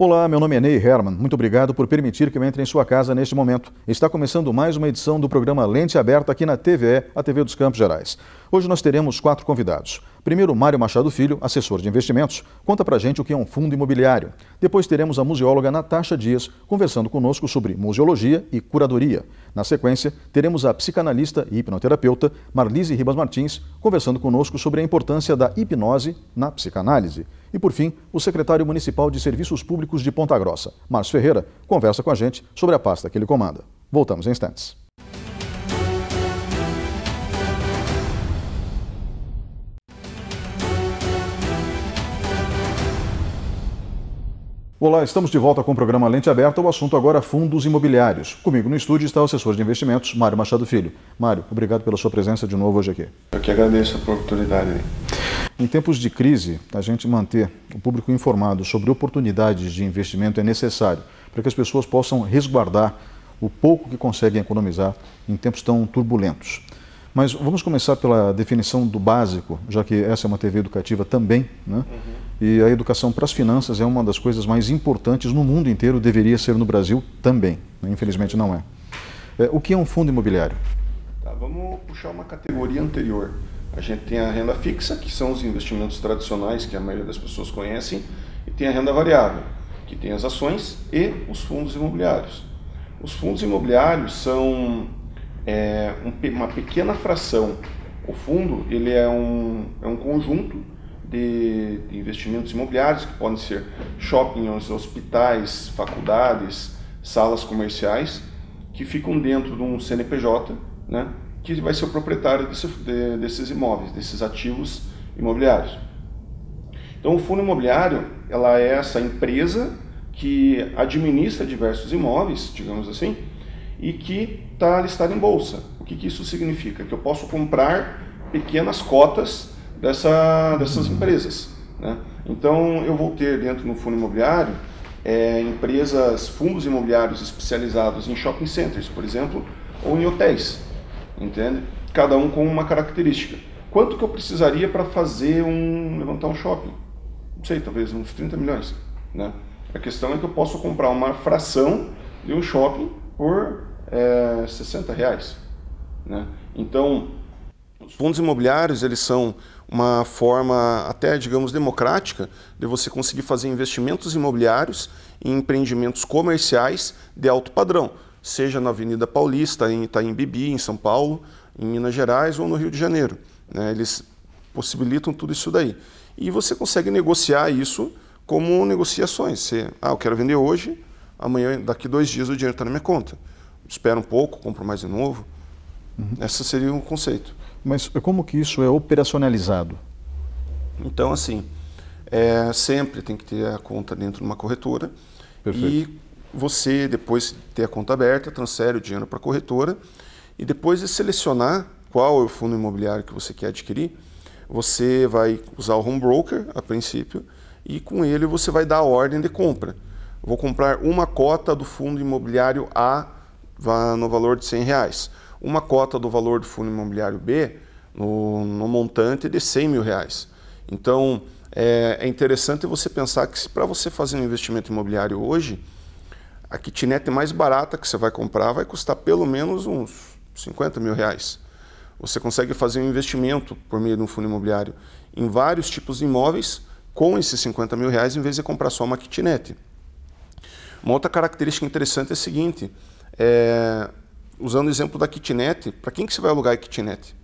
Olá, meu nome é Ney Herman. Muito obrigado por permitir que eu entre em sua casa neste momento. Está começando mais uma edição do programa Lente Aberta aqui na TVE, a TV dos Campos Gerais. Hoje nós teremos quatro convidados. Primeiro, Mário Machado Filho, assessor de investimentos, conta pra gente o que é um fundo imobiliário. Depois teremos a museóloga Natasha Dias conversando conosco sobre museologia e curadoria. Na sequência, teremos a psicanalista e hipnoterapeuta Marlise Ribas Martins conversando conosco sobre a importância da hipnose na psicanálise. E por fim, o secretário municipal de Serviços Públicos de Ponta Grossa, Márcio Ferreira, conversa com a gente sobre a pasta que ele comanda. Voltamos em instantes. Olá, estamos de volta com o programa Lente Aberta. O assunto agora é fundos imobiliários. Comigo no estúdio está o assessor de investimentos, Mário Machado Filho. Mário, obrigado pela sua presença de novo hoje aqui. Eu que agradeço a oportunidade. Em tempos de crise, a gente manter o público informado sobre oportunidades de investimento é necessário para que as pessoas possam resguardar o pouco que conseguem economizar em tempos tão turbulentos. Mas vamos começar pela definição do básico, já que essa é uma TV educativa também, né? Uhum. E a educação para as finanças é uma das coisas mais importantes no mundo inteiro, deveria ser no Brasil também. Né? Infelizmente não é. é. O que é um fundo imobiliário? Tá, vamos puxar uma categoria anterior. A gente tem a renda fixa, que são os investimentos tradicionais que a maioria das pessoas conhecem, e tem a renda variável, que tem as ações e os fundos imobiliários. Os fundos imobiliários são é, uma pequena fração. O fundo ele é um, é um conjunto de, de investimentos imobiliários, que podem ser shoppings, hospitais, faculdades, salas comerciais, que ficam dentro de um CNPJ, né, que vai ser o proprietário desse, de, desses imóveis, desses ativos imobiliários. Então, o fundo imobiliário ela é essa empresa que administra diversos imóveis, digamos assim, e que está listada em bolsa. O que, que isso significa? Que eu posso comprar pequenas cotas dessa, dessas empresas. Né? Então, eu vou ter dentro no fundo imobiliário é, empresas, fundos imobiliários especializados em shopping centers, por exemplo, ou em hotéis, entende? Cada um com uma característica. Quanto que eu precisaria para fazer um levantar um shopping? Não sei, talvez uns 30 milhões, né? A questão é que eu posso comprar uma fração de um shopping por é, 60 reais, né? Então, os fundos imobiliários eles são uma forma até, digamos, democrática de você conseguir fazer investimentos imobiliários em empreendimentos comerciais de alto padrão, seja na Avenida Paulista, em Itaim Bibi, em São Paulo, em Minas Gerais ou no Rio de Janeiro. Né? Eles possibilitam tudo isso daí. E você consegue negociar isso como negociações. Você, ah, eu quero vender hoje, amanhã, daqui dois dias, o dinheiro está na minha conta. Espera um pouco, compro mais de novo. Uhum. Esse seria o um conceito. Mas como que isso é operacionalizado? Então, assim, é, sempre tem que ter a conta dentro de uma corretora. Perfeito. E você, depois de ter a conta aberta, transfere o dinheiro para a corretora. E depois de selecionar qual é o fundo imobiliário que você quer adquirir, você vai usar o home broker a princípio e com ele você vai dar a ordem de compra. Vou comprar uma cota do fundo imobiliário A no valor de 100 reais uma cota do valor do fundo imobiliário B no, no montante de 100 mil reais. Então, é, é interessante você pensar que para você fazer um investimento imobiliário hoje, a kitnet mais barata que você vai comprar vai custar pelo menos uns 50 mil reais. Você consegue fazer um investimento por meio de um fundo imobiliário em vários tipos de imóveis com esses 50 mil reais em vez de comprar só uma kitnet. Uma outra característica interessante é a seguinte: é, usando o exemplo da kitnet, para quem que você vai alugar a kitnet?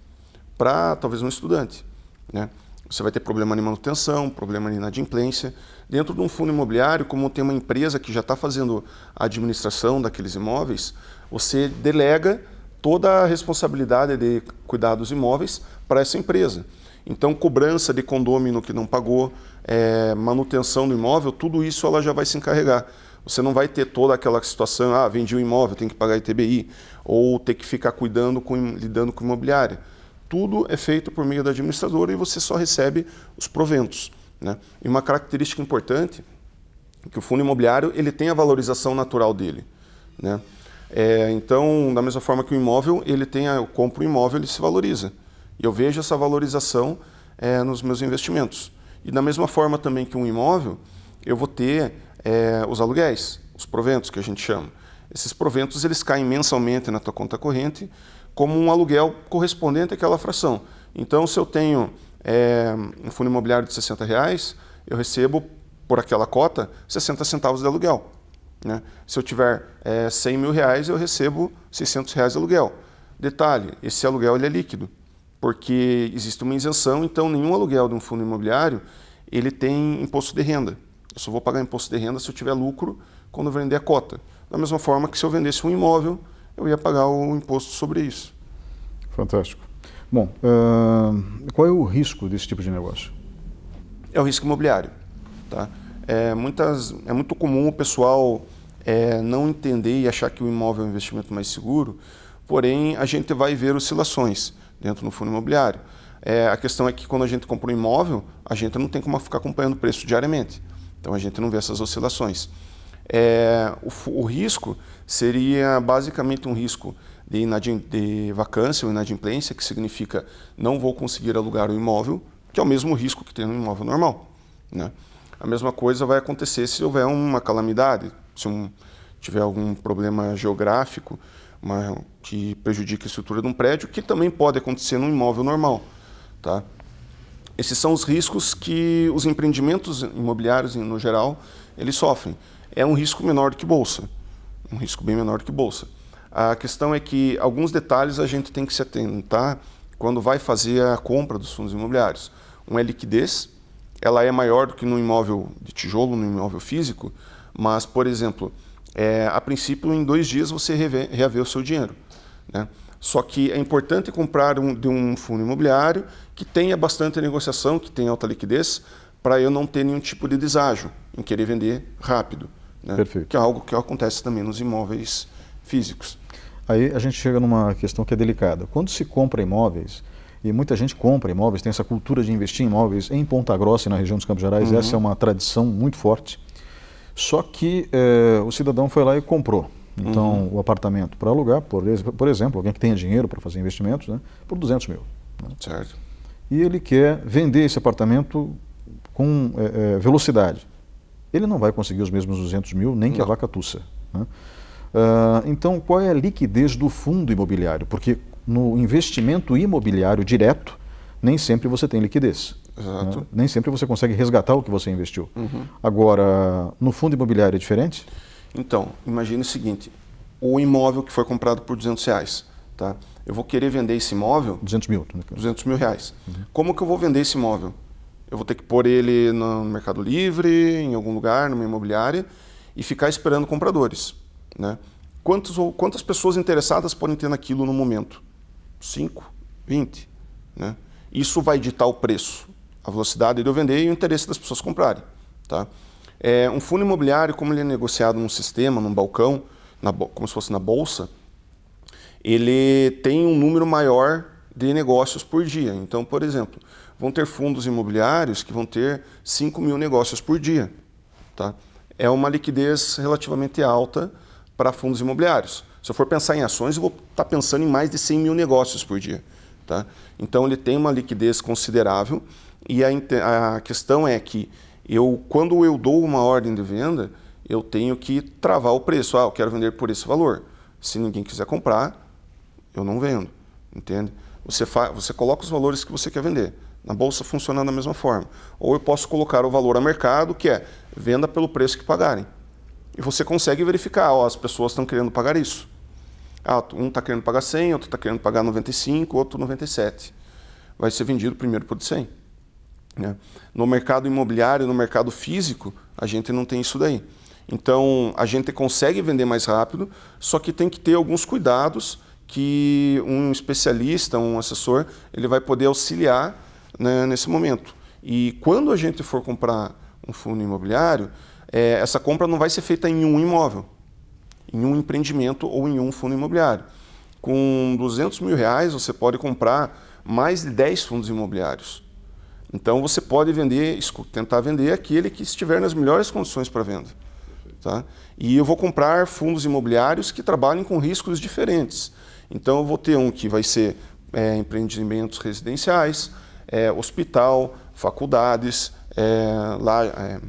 Para talvez um estudante. Né? Você vai ter problema de manutenção, problema de inadimplência. Dentro de um fundo imobiliário, como tem uma empresa que já está fazendo a administração daqueles imóveis, você delega toda a responsabilidade de cuidar dos imóveis para essa empresa. Então, cobrança de condômino que não pagou, é, manutenção do imóvel, tudo isso ela já vai se encarregar. Você não vai ter toda aquela situação, ah, vendi um imóvel, tem que pagar ITBI, ou ter que ficar cuidando, com, lidando com imobiliária. Tudo é feito por meio da administradora e você só recebe os proventos. Né? E uma característica importante é que o fundo imobiliário ele tem a valorização natural dele. Né? É, então, da mesma forma que o imóvel, ele tem a, eu compro um imóvel, ele se valoriza. E eu vejo essa valorização é, nos meus investimentos. E da mesma forma também que um imóvel, eu vou ter é, os aluguéis, os proventos que a gente chama. Esses proventos eles caem mensalmente na tua conta corrente como um aluguel correspondente àquela fração. Então, se eu tenho é, um fundo imobiliário de 60 reais, eu recebo por aquela cota 60 centavos de aluguel. Né? Se eu tiver é, 100 mil reais, eu recebo 600 reais de aluguel. Detalhe, esse aluguel ele é líquido, porque existe uma isenção, então nenhum aluguel de um fundo imobiliário ele tem imposto de renda. Eu só vou pagar imposto de renda se eu tiver lucro quando eu vender a cota. Da mesma forma que se eu vendesse um imóvel, eu ia pagar o imposto sobre isso. Fantástico. Bom, uh, qual é o risco desse tipo de negócio? É o risco imobiliário. Tá? É, muitas, é muito comum o pessoal é, não entender e achar que o imóvel é um investimento mais seguro, porém a gente vai ver oscilações dentro do fundo imobiliário. É, a questão é que quando a gente compra um imóvel, a gente não tem como ficar acompanhando o preço diariamente. Então a gente não vê essas oscilações. É, o, o, risco seria basicamente um risco de, inadim, de vacância ou inadimplência, que significa não vou conseguir alugar o imóvel, que é o mesmo risco que tem no imóvel normal. Né? A mesma coisa vai acontecer se houver uma calamidade, se um, tiver algum problema geográfico uma, que prejudique a estrutura de um prédio, que também pode acontecer num imóvel normal. Tá? Esses são os riscos que os empreendimentos imobiliários, no geral, eles sofrem. É um risco menor do que bolsa, um risco bem menor do que bolsa. A questão é que alguns detalhes a gente tem que se atentar quando vai fazer a compra dos fundos imobiliários. Uma é liquidez, ela é maior do que no imóvel de tijolo, no imóvel físico, mas, por exemplo, é, a princípio, em dois dias você reaver o seu dinheiro. Né? Só que é importante comprar um, de um fundo imobiliário que tenha bastante negociação, que tenha alta liquidez, para eu não ter nenhum tipo de deságio em querer vender rápido. Né? Perfeito. Que é algo que acontece também nos imóveis físicos. Aí a gente chega numa questão que é delicada. Quando se compra imóveis, e muita gente compra imóveis, tem essa cultura de investir em imóveis em Ponta Grossa e na região dos Campos Gerais, uhum. essa é uma tradição muito forte. Só que eh, o cidadão foi lá e comprou. Então, uhum. o apartamento para alugar, por, por, exemplo, alguém que tenha dinheiro para fazer investimentos, né, por 200 mil. Né? Certo. E ele quer vender esse apartamento com é, é, velocidade. Ele não vai conseguir os mesmos 200 mil, nem não. que a uhum. vaca tussa. Né? Uh, então, qual é a liquidez do fundo imobiliário? Porque no investimento imobiliário direto, nem sempre você tem liquidez. Exato. Né? Nem sempre você consegue resgatar o que você investiu. Uhum. Agora, no fundo imobiliário é diferente? Então, imagine o seguinte: o imóvel que foi comprado por 200 reais, tá? Eu vou querer vender esse imóvel. 200 mil. 200 mil reais. Uhum. Como que eu vou vender esse imóvel? Eu vou ter que pôr ele no Mercado Livre, em algum lugar, numa imobiliária, e ficar esperando compradores. Né? Quantos, ou, quantas pessoas interessadas podem ter naquilo no momento? 5, 20. Né? Isso vai ditar o preço, a velocidade de eu vender e o interesse das pessoas comprarem. Tá? É, um fundo imobiliário, como ele é negociado num sistema, num balcão, na, como se fosse na bolsa, ele tem um número maior de negócios por dia. Então, por exemplo, vão ter fundos imobiliários que vão ter 5 mil negócios por dia. Tá? É uma liquidez relativamente alta para fundos imobiliários. Se eu for pensar em ações, eu vou estar tá pensando em mais de 100 mil negócios por dia. Tá? Então, ele tem uma liquidez considerável e a, a questão é que eu, quando eu dou uma ordem de venda, eu tenho que travar o preço. Ah, eu quero vender por esse valor. Se ninguém quiser comprar, eu não vendo. Entende? Você, você coloca os valores que você quer vender. Na bolsa funciona da mesma forma. Ou eu posso colocar o valor a mercado, que é venda pelo preço que pagarem. E você consegue verificar, ó, as pessoas estão querendo pagar isso. Ah, um está querendo pagar 100, outro está querendo pagar 95, outro 97. Vai ser vendido primeiro por 100. Né? No mercado imobiliário, no mercado físico, a gente não tem isso daí. Então, a gente consegue vender mais rápido, só que tem que ter alguns cuidados que um especialista, um assessor, ele vai poder auxiliar né, nesse momento. E quando a gente for comprar um fundo imobiliário, é, essa compra não vai ser feita em um imóvel, em um empreendimento ou em um fundo imobiliário. Com 200 mil reais, você pode comprar mais de 10 fundos imobiliários. Então você pode vender, tentar vender aquele que estiver nas melhores condições para venda. Tá? E eu vou comprar fundos imobiliários que trabalhem com riscos diferentes. Então eu vou ter um que vai ser é, empreendimentos residenciais, é, hospital, faculdades, é, lá, é,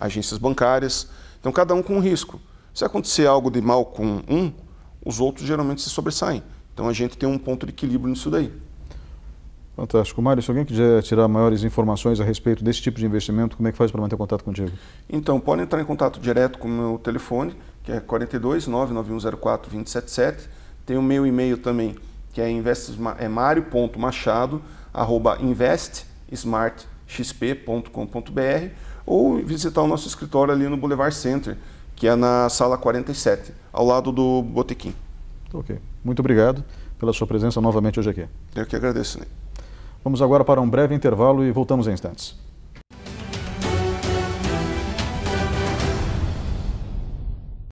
agências bancárias. Então cada um com um risco. Se acontecer algo de mal com um, os outros geralmente se sobressaem. Então a gente tem um ponto de equilíbrio nisso daí. Fantástico. Mário, se alguém quiser tirar maiores informações a respeito desse tipo de investimento, como é que faz para manter contato contigo? Então, pode entrar em contato direto com o meu telefone, que é 42 99104 277. Tem o meu e-mail também, que é, invest, é mario.machado, arroba investsmartxp.com.br ou visitar o nosso escritório ali no Boulevard Center, que é na sala 47, ao lado do Botequim. Ok. Muito obrigado pela sua presença novamente hoje aqui. Eu que agradeço, Ney. Vamos agora para um breve intervalo e voltamos em instantes.